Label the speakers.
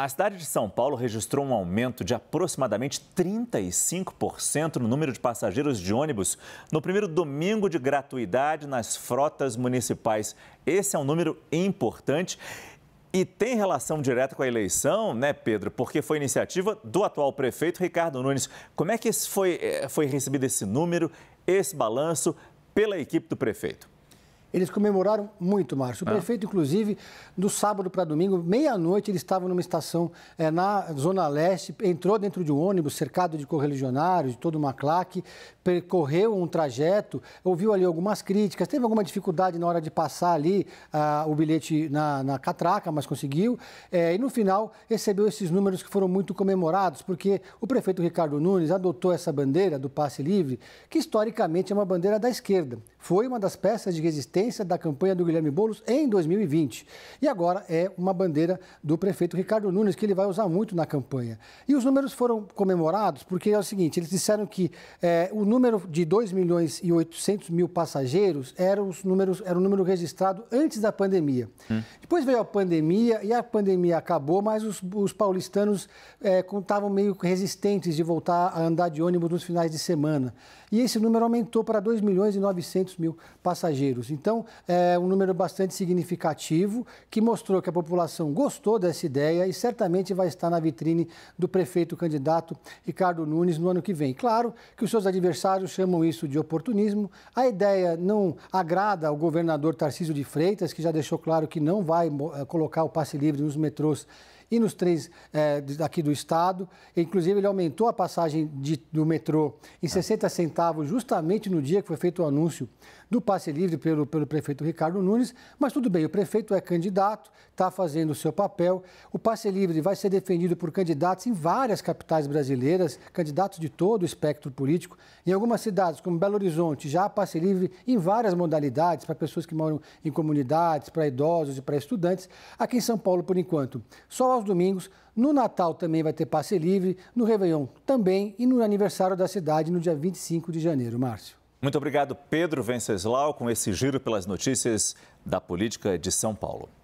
Speaker 1: A cidade de São Paulo registrou um aumento de aproximadamente 35% no número de passageiros de ônibus no primeiro domingo de gratuidade nas frotas municipais. Esse é um número importante e tem relação direta com a eleição, né, Pedro? Porque foi iniciativa do atual prefeito Ricardo Nunes. Como é que foi, eh, foi recebido esse número, esse balanço pela equipe do prefeito? Eles
Speaker 2: comemoraram muito, Márcio. O ah. prefeito, inclusive, do sábado para domingo, meia-noite, ele estava numa estação é, na Zona Leste, entrou dentro de um ônibus cercado de correligionários, de toda uma claque, percorreu um trajeto, ouviu ali algumas críticas, teve alguma dificuldade na hora de passar ali ah, o bilhete na, na, catraca, mas conseguiu. É, e no final recebeu esses números que foram muito comemorados, porque o prefeito Ricardo Nunes adotou essa bandeira do passe livre, que historicamente é uma bandeira da esquerda foi uma das peças de resistência da campanha do Guilherme Boulos em 2020. E agora é uma bandeira do prefeito Ricardo Nunes, que ele vai usar muito na campanha. E os números foram comemorados porque é o seguinte: eles disseram que é, o número de 2 milhões e 800 mil passageiros era, os números, era o número registrado antes da pandemia. Hum. Depois veio a pandemia e a pandemia acabou, mas os, os paulistanos estavam é, meio resistentes de voltar a andar de ônibus nos finais de semana. E esse número aumentou para 2 milhões e 900 200 mil passageiros. Então, é um número bastante significativo que mostrou que a população gostou dessa ideia e certamente vai estar na vitrine do prefeito candidato Ricardo Nunes no ano que vem. Claro que os seus adversários chamam isso de oportunismo. A ideia não agrada ao governador Tarcísio de Freitas, que já deixou claro que não vai eh, colocar o passe livre nos metrôs e nos três é, daqui do estado. Inclusive, ele aumentou a passagem de, do metrô em 60 centavos, justamente no dia que foi feito o anúncio do passe livre pelo, pelo prefeito Ricardo Nunes. Mas tudo bem, o prefeito é candidato, está fazendo o seu papel. O passe livre vai ser defendido por candidatos em várias capitais brasileiras, candidatos de todo o espectro político. Em algumas cidades, como Belo Horizonte, já há passe livre em várias modalidades, para pessoas que moram em comunidades, para idosos e para estudantes. Aqui em São Paulo, por enquanto, só aos domingos. No Natal também vai ter passe livre, no Réveillon também e no aniversário da cidade no dia 25 de janeiro, Márcio.
Speaker 1: Muito obrigado, Pedro Venceslau, com esse giro pelas notícias da política de São Paulo.